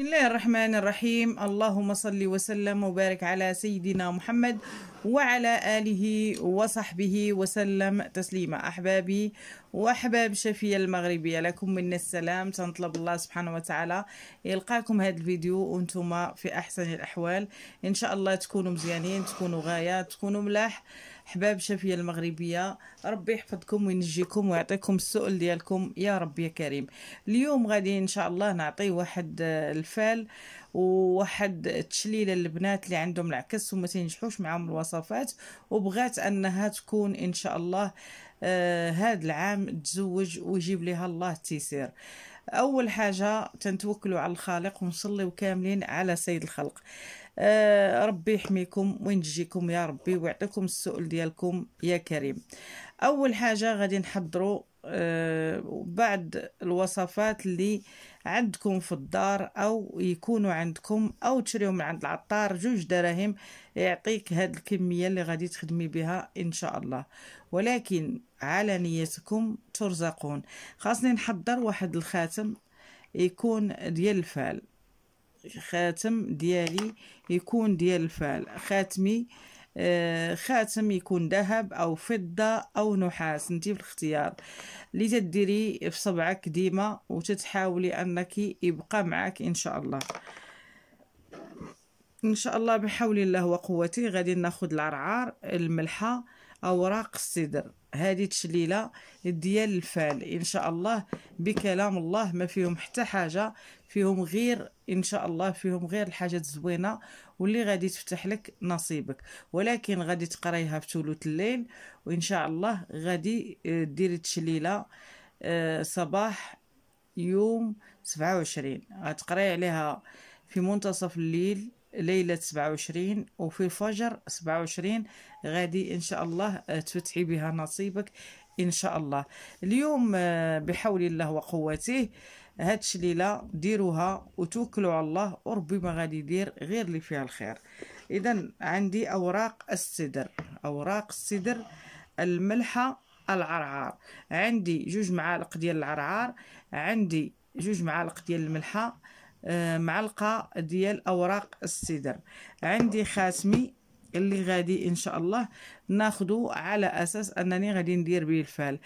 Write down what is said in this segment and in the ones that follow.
بسم الله الرحمن الرحيم اللهم صل وسلم وبارك على سيدنا محمد وعلى آله وصحبه وسلم تسليما أحبابي وأحباب شفية المغربية لكم منا السلام تنطلب الله سبحانه وتعالى يلقاكم هذا الفيديو وانتم في أحسن الأحوال إن شاء الله تكونوا مزيانين تكونوا غاية تكونوا ملاح حباب شافيه المغربيه ربي يحفظكم وينجيكم ويعطيكم السؤل ديالكم يا رب يا كريم اليوم غادي ان شاء الله نعطي واحد آه، الفال وواحد تشليلة للبنات اللي عندهم العكس وما تنجحوش معاهم الوصفات وبغات انها تكون ان شاء الله آه هاد العام تزوج ويجيب لها الله التيسير اول حاجه تنتوكلوا على الخالق ونصليو كاملين على سيد الخلق آه، ربي يحميكم وين تجيكم يا ربي ويعطيكم السؤل ديالكم يا كريم اول حاجه غادي نحضروا آه، بعض الوصفات اللي عندكم في الدار او يكونوا عندكم او تشريهم من عند العطار جوج دراهم يعطيك هاد الكميه اللي غادي تخدمي بها ان شاء الله ولكن على نيتكم ترزقون خاصني نحضر واحد الخاتم يكون ديال الفال خاتم ديالي يكون ديال الفعل خاتمي آه، خاتم يكون ذهب او فضه او نحاس انت في الاختيار اللي تديري في صبعك ديما وتتحاولي انك يبقى معك ان شاء الله ان شاء الله بحول الله وقوته غادي ناخذ العرعار الملحه اوراق السدر هذه تشليله ديال الفال ان شاء الله بكلام الله ما فيهم حتى حاجه فيهم غير ان شاء الله فيهم غير الحاجات الزوينه واللي غادي تفتح لك نصيبك ولكن غادي تقرايها في ثلث الليل وان شاء الله غادي آه، ديري تشليله آه، صباح يوم 27 غتقراي عليها في منتصف الليل ليلة 27 وفي سبعة 27 غادي إن شاء الله آه، تفتحي بها نصيبك إن شاء الله اليوم آه، بحول الله وقوته هاد الشليلة ديروها وتوكلوا على الله وربي ما غادي يدير غير اللي فيها الخير إذا عندي أوراق السدر أوراق السدر الملحة العرعار عندي جوج معالق ديال العرعار عندي جوج معالق ديال الملحه آه، معلقه ديال اوراق السدر عندي خاسمي اللي غادي ان شاء الله ناخده على اساس انني غادي ندير به الفال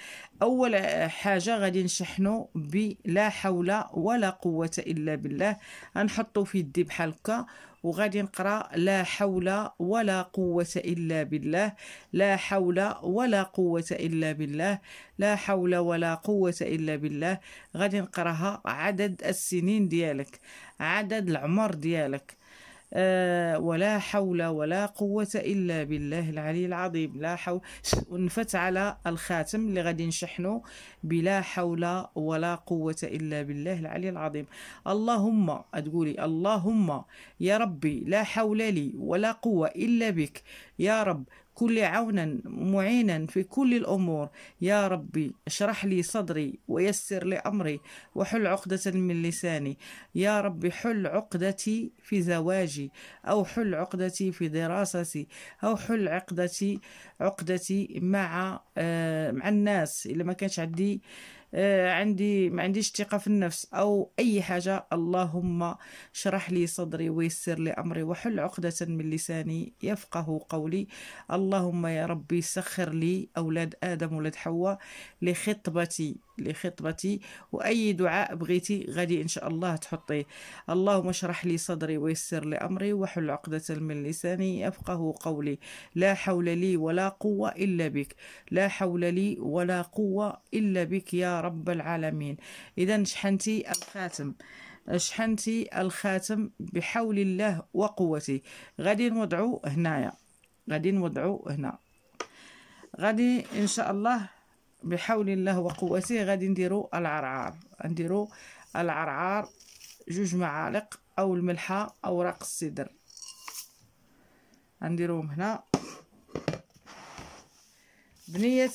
اول حاجه غادي نشحنه بلا حول ولا قوه الا بالله غنحطو في يدي بحال هكا وغادي نقرا لا حول ولا قوه الا بالله لا حول ولا قوه الا بالله لا حول ولا قوه الا بالله غادي نقراها عدد السنين ديالك عدد العمر ديالك آه، ولا حول ولا قوة إلا بالله العلي العظيم لا حول ونفت على الخاتم اللي غادي نشحنه بلا حول ولا قوة إلا بالله العلي العظيم اللهم تقولي اللهم يا ربي لا حول لي ولا قوة إلا بك يا رب كل عونا معينا في كل الأمور يا ربي اشرح لي صدري ويسر لي أمري وحل عقدة من لساني يا ربي حل عقدتي في زواجي أو حل عقدتي في دراستي أو حل عقدتي عقدتي مع آه، مع الناس إلا ما كانش عندي آه، عندي ما عنديش ثقه في النفس او اي حاجه اللهم اشرح لي صدري ويسر لي امري وحل عقده من لساني يفقه قولي اللهم يا ربي سخر لي اولاد ادم ولاد حواء لخطبتي لخطبتي واي دعاء بغيتي غادي ان شاء الله تحطيه اللهم اشرح لي صدري ويسر لي امري وحل عقده من لساني يفقه قولي لا حول لي ولا قوه الا بك لا حول لي ولا قوه الا بك يا رب العالمين إذا شحنتي الخاتم شحنتي الخاتم بحول الله وقوته غادي نوضعو هنايا غادي نوضعو هنا غادي ان شاء الله بحول الله وقوته غادي نديرو العرعار نديرو العرعار جوج معالق او الملحه اوراق السدر غنديروهم هنا بنيه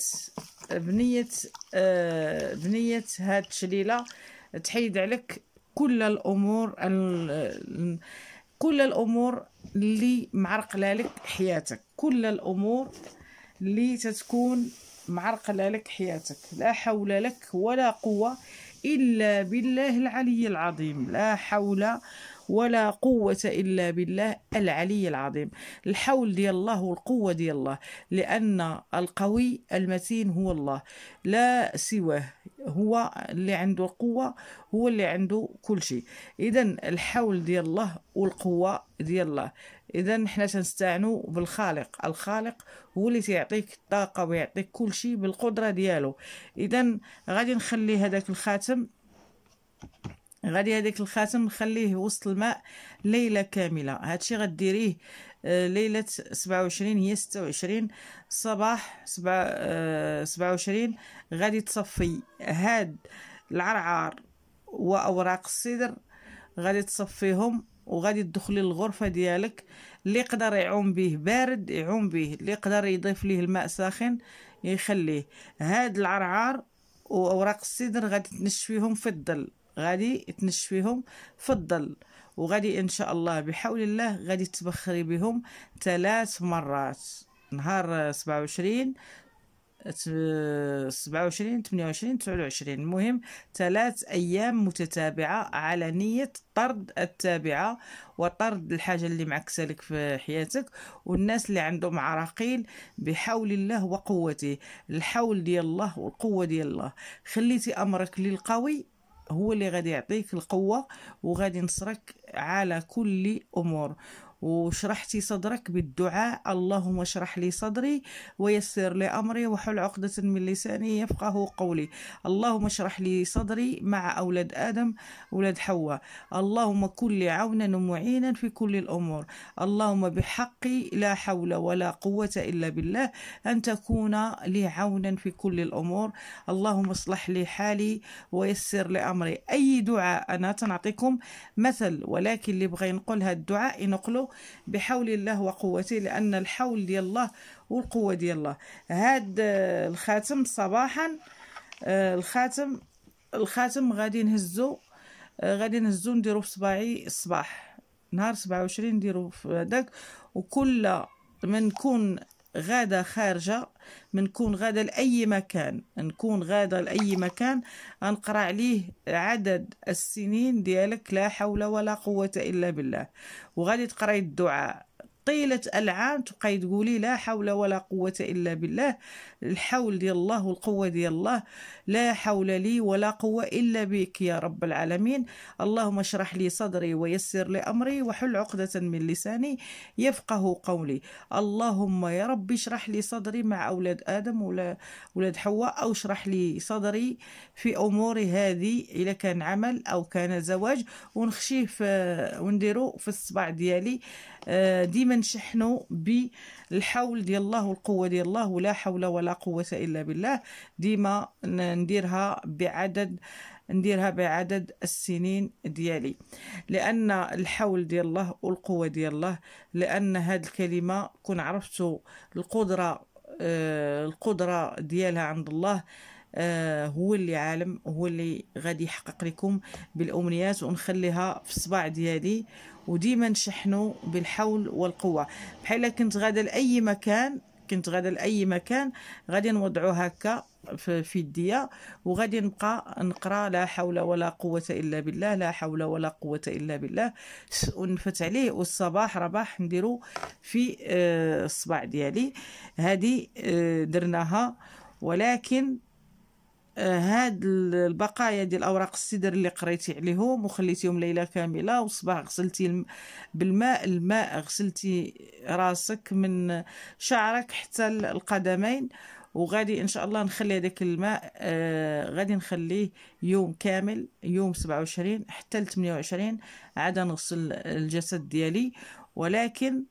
بنيه آه، بنيه هاد التشليله تحيد عليك كل الامور كل الامور اللي معرقله لك حياتك كل الامور اللي تتكون معرقله لك حياتك لا حول لك ولا قوه الا بالله العلي العظيم لا حول ولا قوة إلا بالله العلي العظيم الحول ديال الله والقوة ديال الله لأن القوي المتين هو الله لا سواه هو اللي عنده القوة هو اللي عنده كل شيء إذا الحول ديال الله والقوة ديال الله اذا حنا تنستعنوا بالخالق الخالق هو اللي تيعطيك الطاقه ويعطيك كل شيء بالقدره ديالو اذا غادي نخلي هذاك الخاتم غادي هذاك الخاتم نخليه وسط الماء ليله كامله هادشي غديريه آه، ليله 27 هي 26 صباح 27 آه، غادي تصفي هاد العرعار واوراق السدر غادي تصفيهم وغادي تدخلي الغرفه ديالك اللي يقدر يعوم به بارد يعوم به اللي يقدر يضيف ليه الماء ساخن يخليه هاد العرعار واوراق السدر غادي تنشفيهم في الظل غادي تنشفيهم في الظل وغادي ان شاء الله بحول الله غادي تبخري بهم ثلاث مرات نهار 27 27 28 29 المهم ثلاث ايام متتابعه على نيه طرد التابعه وطرد الحاجه اللي معكسه لك في حياتك والناس اللي عندهم عراقيل بحول الله وقوته الحول ديال الله والقوه ديال الله خليتي امرك للقوي هو اللي غادي يعطيك القوة وغادي ينصرك على كل أمور وشرحتي صدرك بالدعاء اللهم اشرح لي صدري ويسر لي أمري وحل عقدة من لساني يفقه قولي اللهم اشرح لي صدري مع أولاد آدم أولاد حواء اللهم كن لي عونا ومعينا في كل الأمور اللهم بحقي لا حول ولا قوة إلا بالله أن تكون لي عونا في كل الأمور اللهم اصلح لي حالي ويسر لي أمري أي دعاء أنا تنعطيكم مثل ولكن اللي بغى ينقل هذا الدعاء ينقله بحول الله وقوته لان الحول ديال الله والقوه ديال الله هاد آه، الخاتم صباحا آه، الخاتم الخاتم غادي نهزو آه، غادي نهزو نديرو في صباعي الصباح نهار 27 نديرو في هذاك وكل من نكون غادة خارجة منكون غادة لأي مكان نكون غادة لأي مكان نقرأ عليه عدد السنين ديالك لا حول ولا قوة إلا بالله وغادي تقرأي الدعاء طيلة العام تبقاي تقولي لا حول ولا قوة إلا بالله الحول ديال الله والقوة ديال الله لا حول لي ولا قوة إلا بك يا رب العالمين اللهم اشرح لي صدري ويسر لي أمري وحل عقدة من لساني يفقه قولي اللهم يا رب اشرح لي صدري مع أولاد آدم ولا أولاد حواء أو اشرح لي صدري في أموري هذه إذا كان عمل أو كان زواج ونخشيه في ونديرو في الصباع ديالي آه، ديما نشحنو بالحول ديال الله والقوة ديال الله ولا حول ولا قوة إلا بالله ديما نديرها بعدد نديرها بعدد السنين ديالي لان الحول ديال الله والقوه ديال الله لان هاد الكلمه كون عرفتوا القدره آه القدره ديالها عند الله آه هو اللي عالم هو اللي غادي يحقق لكم بالامنيات ونخليها في الصباع ديالي وديما نشحنوا بالحول والقوه بحال كنت غادا لاي مكان كنت غادا لاي مكان غادي نوضعو هكا في يديا وغادي نبقى نقرا لا حول ولا قوه الا بالله لا حول ولا قوه الا بالله ونفت عليه والصباح رباح نديرو في آه، الصباع ديالي هذه آه، درناها ولكن هاد البقايا ديال اوراق السدر اللي قريتي عليهم وخليتيهم ليله كامله وصباح غسلتي بالماء الماء غسلتي راسك من شعرك حتى القدمين وغادي ان شاء الله نخلي هذاك الماء آه غادي نخليه يوم كامل يوم 27 حتى ل 28 عاد نغسل الجسد ديالي ولكن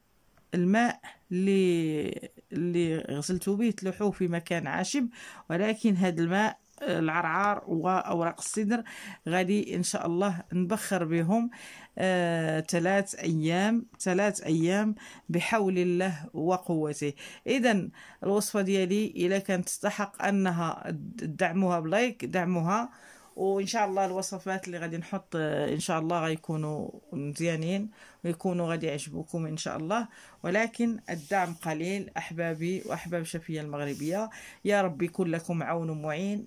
الماء اللي اللي غسلته به تلوحوه في مكان عاشب ولكن هذا الماء العرعار واوراق السدر غادي ان شاء الله نبخر بهم آه، ثلاث ايام ثلاث ايام بحول الله وقوته اذا الوصفه ديالي الا كانت تستحق انها دعموها بلايك دعموها وان شاء الله الوصفات اللي غادي نحط آه، ان شاء الله غيكونوا مزيانين ويكونوا غادي يعجبوكم ان شاء الله ولكن الدعم قليل احبابي واحباب شفية المغربيه يا ربي يكون لكم عون معين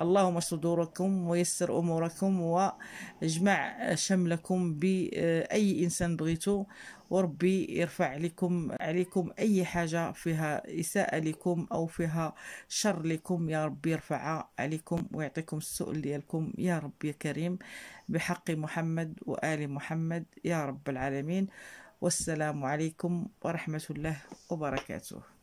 اللهم صدوركم ويسر اموركم واجمع شملكم باي انسان بغيتو وربي يرفع عليكم عليكم أي حاجة فيها إساءة لكم أو فيها شر لكم يا ربي يرفعها عليكم ويعطيكم السؤال ديالكم يا رب يا كريم بحق محمد وآل محمد يا رب العالمين والسلام عليكم ورحمة الله وبركاته